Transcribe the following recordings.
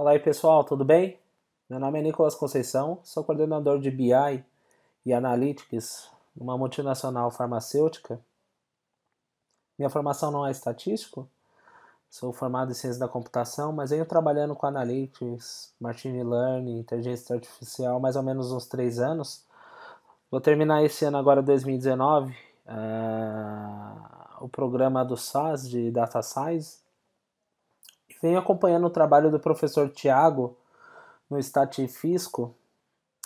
Fala aí pessoal, tudo bem? Meu nome é Nicolas Conceição, sou coordenador de BI e Analytics numa multinacional farmacêutica. Minha formação não é estatístico, sou formado em ciência da computação, mas venho trabalhando com Analytics, Machine Learning, Inteligência Artificial mais ou menos uns três anos. Vou terminar esse ano agora, 2019, uh, eh, o programa do SAS de Data Science venho acompanhando o trabalho do professor Tiago no Stat Fisco,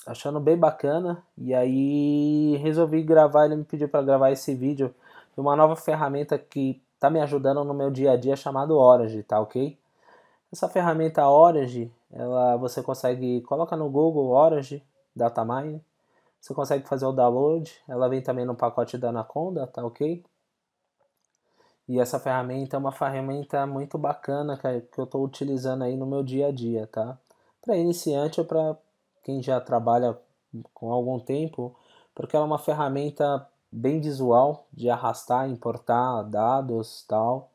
achando bem bacana. E aí resolvi gravar, ele me pediu para gravar esse vídeo de uma nova ferramenta que está me ajudando no meu dia a dia chamado Orange tá ok? Essa ferramenta Orange ela você consegue coloca no Google data mine você consegue fazer o download, ela vem também no pacote da Anaconda, tá ok? E essa ferramenta é uma ferramenta muito bacana que eu estou utilizando aí no meu dia a dia, tá? Para iniciante ou para quem já trabalha com algum tempo, porque ela é uma ferramenta bem visual de arrastar, importar dados, tal,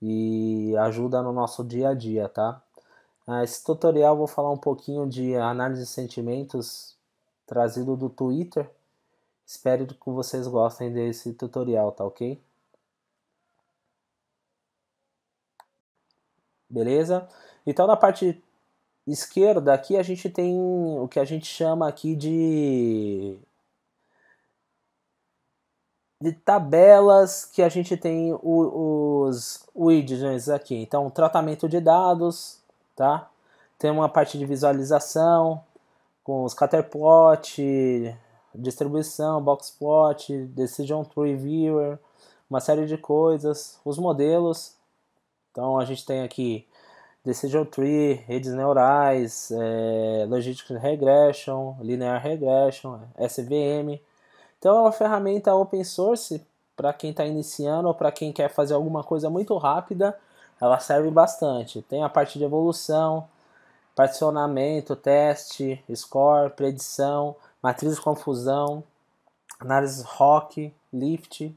e ajuda no nosso dia a dia, tá? Ah, esse tutorial eu vou falar um pouquinho de análise de sentimentos trazido do Twitter. Espero que vocês gostem desse tutorial, tá ok? beleza? Então na parte esquerda aqui a gente tem o que a gente chama aqui de de tabelas que a gente tem o, os widgets aqui. Então, tratamento de dados, tá? Tem uma parte de visualização com os scatterplot, distribuição, boxplot, decision tree viewer, uma série de coisas, os modelos então a gente tem aqui Decision Tree, redes neurais, é, Logistic Regression, Linear Regression, é, SVM. Então é uma ferramenta open source para quem está iniciando ou para quem quer fazer alguma coisa muito rápida, ela serve bastante. Tem a parte de evolução, particionamento, teste, score, predição, matriz de confusão, análise ROC, lift,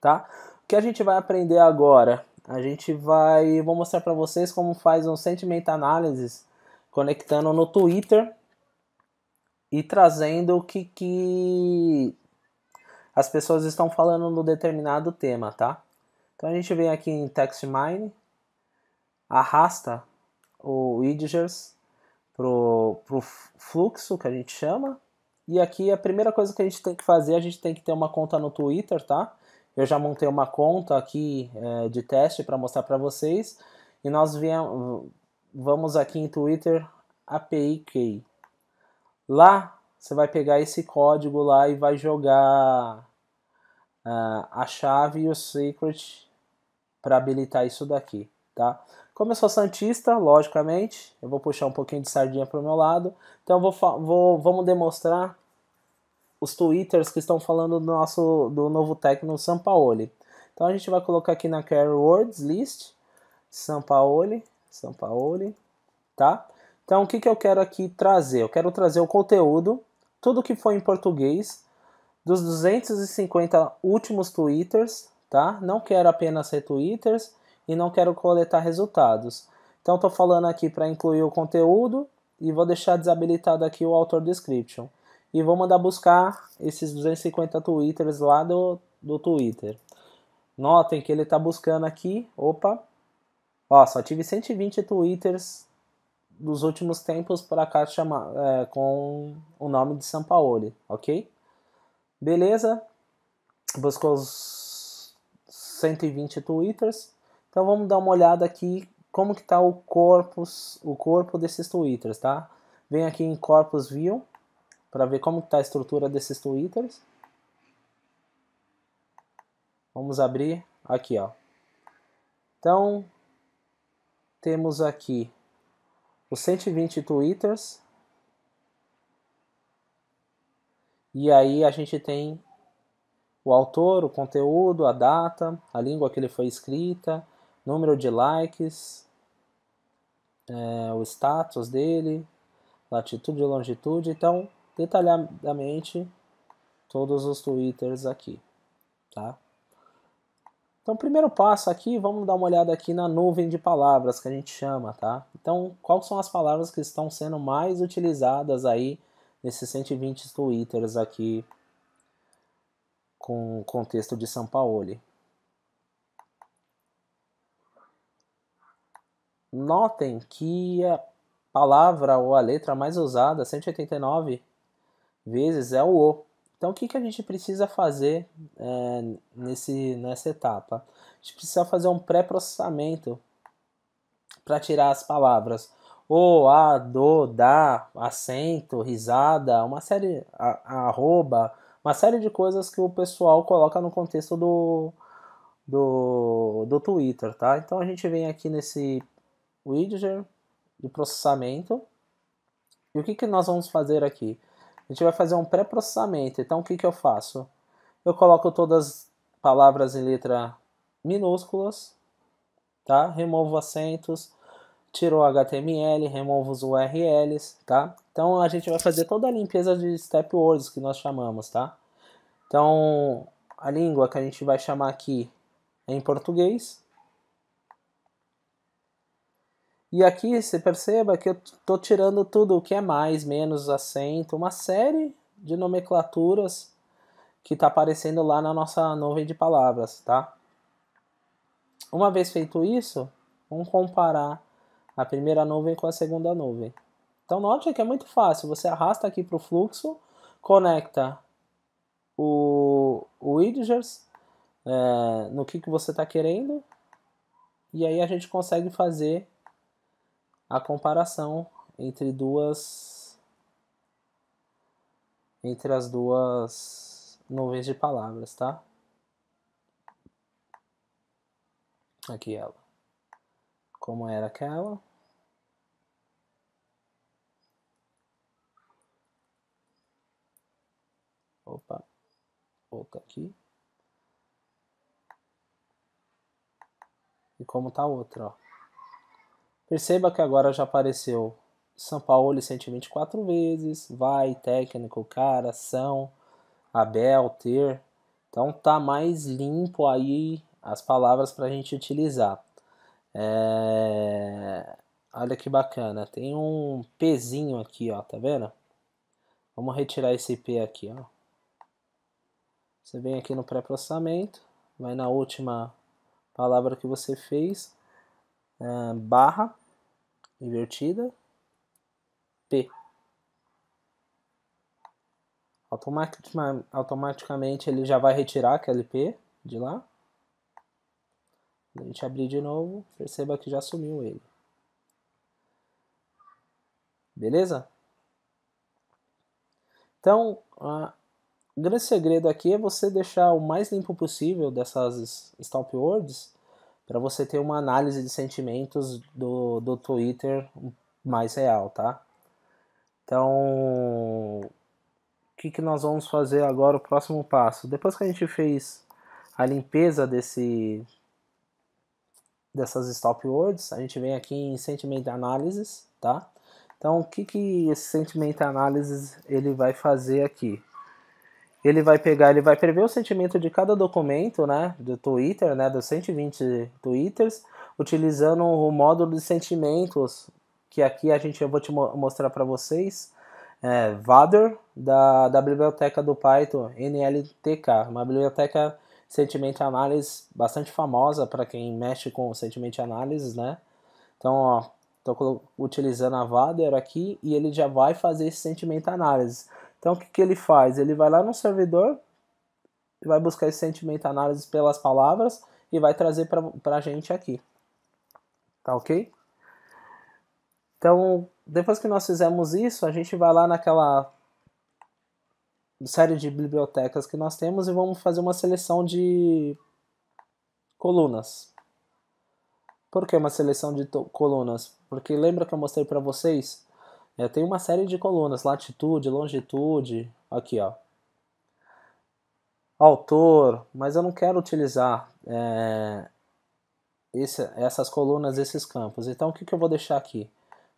tá? O que a gente vai aprender agora a gente vai, vou mostrar para vocês como faz um sentiment analysis conectando no Twitter e trazendo o que, que as pessoas estão falando no determinado tema, tá? Então a gente vem aqui em text mine, arrasta o integers pro, pro fluxo que a gente chama. E aqui a primeira coisa que a gente tem que fazer, a gente tem que ter uma conta no Twitter, tá? Eu já montei uma conta aqui é, de teste para mostrar para vocês. E nós vamos aqui em Twitter API Key. Lá você vai pegar esse código lá e vai jogar uh, a chave e o secret para habilitar isso daqui, tá? Como eu sou santista, logicamente, eu vou puxar um pouquinho de sardinha para o meu lado. Então vou, vou, vamos demonstrar os twitters que estão falando do nosso do novo técnico Sampaoli. Então a gente vai colocar aqui na Care Words List Sampaoli, Sampaoli, tá? Então o que, que eu quero aqui trazer? Eu quero trazer o conteúdo, tudo que foi em português dos 250 últimos twitters, tá? Não quero apenas retwitters e não quero coletar resultados. Então estou falando aqui para incluir o conteúdo e vou deixar desabilitado aqui o author description e vou mandar buscar esses 250 twitters lá do, do Twitter. Notem que ele está buscando aqui, opa, ó, só tive 120 twitters dos últimos tempos para cá chama, é, com o nome de Sampaoli, ok? Beleza, buscou os 120 twitters, então vamos dar uma olhada aqui como que está o corpus, o corpo desses twitters, tá? Vem aqui em corpus view, para ver como está a estrutura desses twitters. Vamos abrir aqui, ó. Então, temos aqui os 120 twitters. E aí a gente tem o autor, o conteúdo, a data, a língua que ele foi escrita, número de likes, é, o status dele, latitude e longitude. Então, detalhadamente todos os twitters aqui, tá? Então, primeiro passo aqui, vamos dar uma olhada aqui na nuvem de palavras que a gente chama, tá? Então, quais são as palavras que estão sendo mais utilizadas aí nesses 120 twitters aqui com o contexto de São Paulo? Notem que a palavra ou a letra mais usada, 189, vezes é o O. Então, o que, que a gente precisa fazer é, nesse, nessa etapa? A gente precisa fazer um pré-processamento para tirar as palavras o, a, do, da, acento, risada, uma série, a, a, arroba, uma série de coisas que o pessoal coloca no contexto do, do, do Twitter, tá? Então a gente vem aqui nesse widget de processamento. E o que, que nós vamos fazer aqui? A gente vai fazer um pré-processamento. Então o que, que eu faço? Eu coloco todas as palavras em letra minúsculas, tá? Removo acentos, tiro o HTML, removo os URLs, tá? Então a gente vai fazer toda a limpeza de step words que nós chamamos, tá? Então a língua que a gente vai chamar aqui é em português, e aqui você perceba que eu estou tirando tudo o que é mais, menos, acento, uma série de nomenclaturas que está aparecendo lá na nossa nuvem de palavras, tá? Uma vez feito isso, vamos comparar a primeira nuvem com a segunda nuvem. Então note que é muito fácil, você arrasta aqui para o fluxo, conecta o, o Widgers é, eh, no que, que você está querendo, e aí a gente consegue fazer a comparação entre duas entre as duas nuvens de palavras, tá? Aqui ela. Como era aquela? Opa. Volta aqui. E como tá a outra, ó. Perceba que agora já apareceu São Paulo 124 vezes, vai, técnico, cara, são, Abel, ter. Então tá mais limpo aí as palavras para a gente utilizar. É... Olha que bacana, tem um pezinho aqui, ó, tá vendo? Vamos retirar esse P aqui, ó. Você vem aqui no pré-processamento, vai na última palavra que você fez, é, barra, invertida, P. Automaticamente ele já vai retirar aquele P de lá. Quando a gente abrir de novo, perceba que já sumiu ele. Beleza? Então, o grande segredo aqui é você deixar o mais limpo possível dessas stop words para você ter uma análise de sentimentos do, do Twitter mais real, tá? Então, o que, que nós vamos fazer agora, o próximo passo? Depois que a gente fez a limpeza desse dessas stop words, a gente vem aqui em Sentiment Analysis, tá? Então, o que, que esse Sentiment Analysis ele vai fazer aqui? ele vai pegar, ele vai prever o sentimento de cada documento, né, do Twitter, né, dos 120 Twitters, utilizando o módulo de sentimentos, que aqui a gente eu vou te mostrar para vocês, é, Vader da, da biblioteca do Python NLTK, uma biblioteca Sentiment Analysis bastante famosa para quem mexe com Sentiment Analysis, né? Então, ó, tô utilizando a Vader aqui e ele já vai fazer esse Sentiment Analysis. Então o que, que ele faz? Ele vai lá no servidor, vai buscar esse sentimento análise pelas palavras e vai trazer para a gente aqui. Tá ok? Então, depois que nós fizemos isso, a gente vai lá naquela série de bibliotecas que nós temos e vamos fazer uma seleção de colunas. Por que uma seleção de colunas? Porque lembra que eu mostrei para vocês é, tem uma série de colunas, latitude, longitude, aqui ó. Autor, mas eu não quero utilizar é, esse, essas colunas, esses campos. Então o que, que eu vou deixar aqui?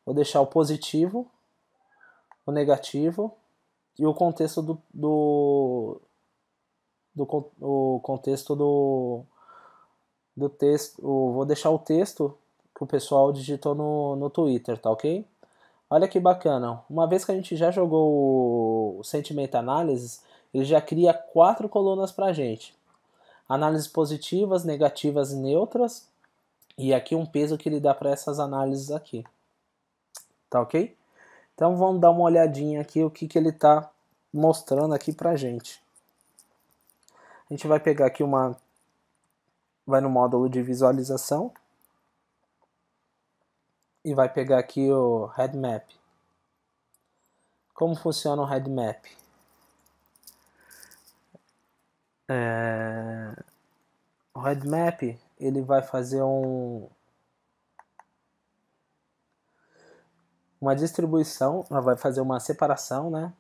Vou deixar o positivo, o negativo e o contexto do, do, do o contexto do, do texto. Vou deixar o texto que o pessoal digitou no, no Twitter, tá ok? Olha que bacana. Uma vez que a gente já jogou o Sentiment Analysis, ele já cria quatro colunas para a gente. Análises positivas, negativas e neutras. E aqui um peso que ele dá para essas análises aqui. Tá ok? Então vamos dar uma olhadinha aqui o que, que ele está mostrando aqui para a gente. A gente vai pegar aqui uma... Vai no módulo de visualização e vai pegar aqui o headmap. Como funciona o headmap? É... O headmap ele vai fazer um uma distribuição, vai fazer uma separação, né,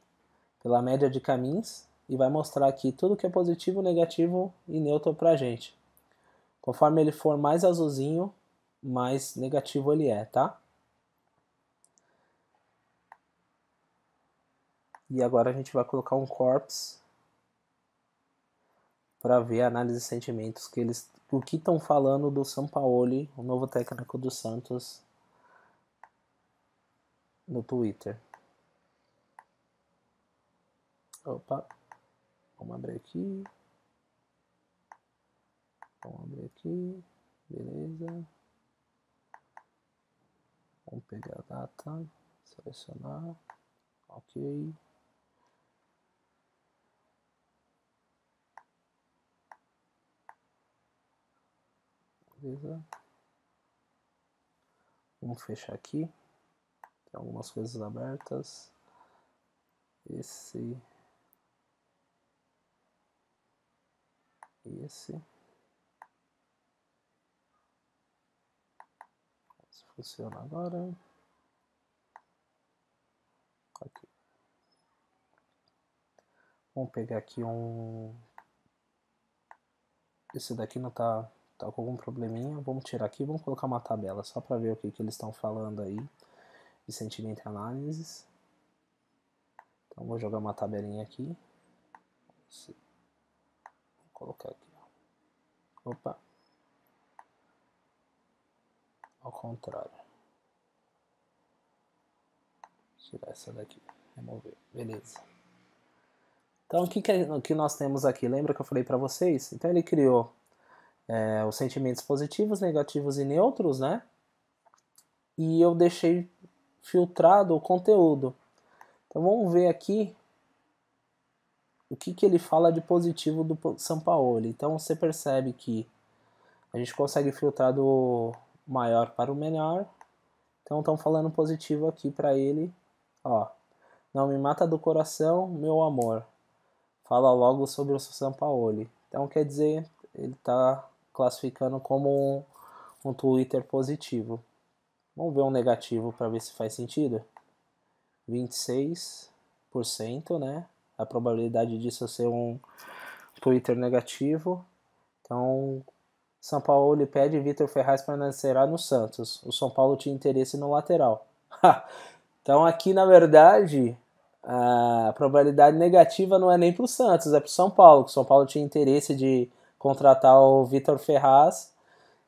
pela média de caminhos e vai mostrar aqui tudo que é positivo, negativo e neutro para gente. Conforme ele for mais azulzinho, mais negativo ele é, tá? E agora a gente vai colocar um corpse para ver a análise de sentimentos que eles o que estão falando do São Paulo, o novo técnico do Santos no Twitter. Opa. Vamos abrir aqui. Vamos abrir aqui. Beleza. Vamos pegar a data, selecionar, ok. Beleza. Vamos fechar aqui. Tem algumas coisas abertas. Esse. Esse. Funciona agora. Aqui. Vamos pegar aqui um... Esse daqui não tá, tá com algum probleminha. Vamos tirar aqui, vamos colocar uma tabela só para ver o que, que eles estão falando aí de sentimento análises. Então vou jogar uma tabelinha aqui. Vou colocar aqui. Opa, ao contrário. Tirar essa daqui, remover, beleza. Então o que, que, é, o que nós temos aqui? Lembra que eu falei para vocês? Então ele criou é, os sentimentos positivos, negativos e neutros, né? E eu deixei filtrado o conteúdo. Então vamos ver aqui o que, que ele fala de positivo do São Paulo. Então você percebe que a gente consegue filtrar do maior para o menor. Então estão falando positivo aqui para ele, ó. Não me mata do coração, meu amor. Fala logo sobre o Sampaoli. Então quer dizer, ele está classificando como um, um Twitter positivo. Vamos ver um negativo para ver se faz sentido. 26%, né? A probabilidade disso ser um Twitter negativo. Então, são Paulo pede Vitor Ferraz para nascerá no Santos. O São Paulo tinha interesse no lateral. então aqui, na verdade, a probabilidade negativa não é nem para o Santos, é para o São Paulo. O São Paulo tinha interesse de contratar o Vitor Ferraz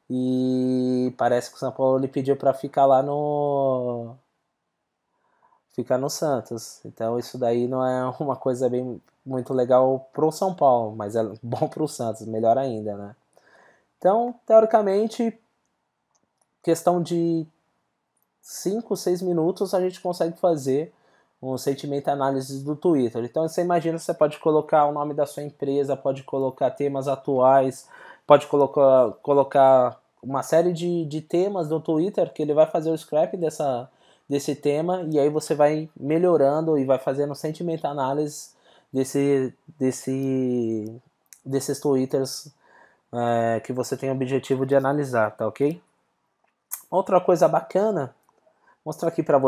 e parece que o São Paulo lhe pediu para ficar lá no ficar no Santos. Então isso daí não é uma coisa bem muito legal pro São Paulo, mas é bom pro Santos, melhor ainda, né? Então, teoricamente, questão de 5, 6 minutos a gente consegue fazer um sentimento análise do Twitter. Então você imagina, você pode colocar o nome da sua empresa, pode colocar temas atuais, pode colocar, colocar uma série de, de temas no Twitter que ele vai fazer o scrap dessa, desse tema e aí você vai melhorando e vai fazendo sentimento análise desse, desse, desses Twitters é, que você tem o objetivo de analisar, tá ok? Outra coisa bacana, mostrar aqui para vocês.